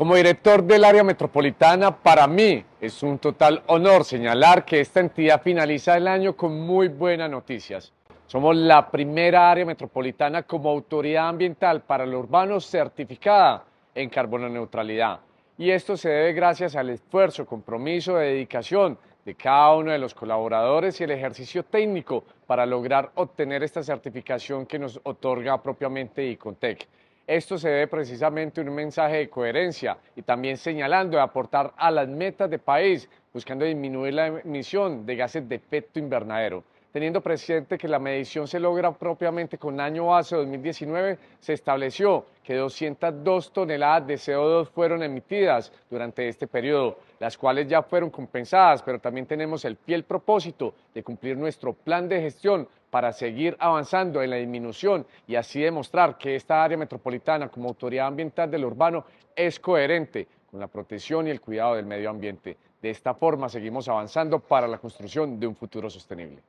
Como director del área metropolitana, para mí es un total honor señalar que esta entidad finaliza el año con muy buenas noticias. Somos la primera área metropolitana como autoridad ambiental para lo urbano certificada en carbono neutralidad. Y esto se debe gracias al esfuerzo, compromiso, dedicación de cada uno de los colaboradores y el ejercicio técnico para lograr obtener esta certificación que nos otorga propiamente ICONTEC. Esto se debe precisamente a un mensaje de coherencia y también señalando de aportar a las metas de país, buscando disminuir la emisión de gases de efecto invernadero teniendo presente que la medición se logra propiamente con año base 2019, se estableció que 202 toneladas de CO2 fueron emitidas durante este periodo, las cuales ya fueron compensadas, pero también tenemos el fiel propósito de cumplir nuestro plan de gestión para seguir avanzando en la disminución y así demostrar que esta área metropolitana como autoridad ambiental del urbano es coherente con la protección y el cuidado del medio ambiente. De esta forma seguimos avanzando para la construcción de un futuro sostenible.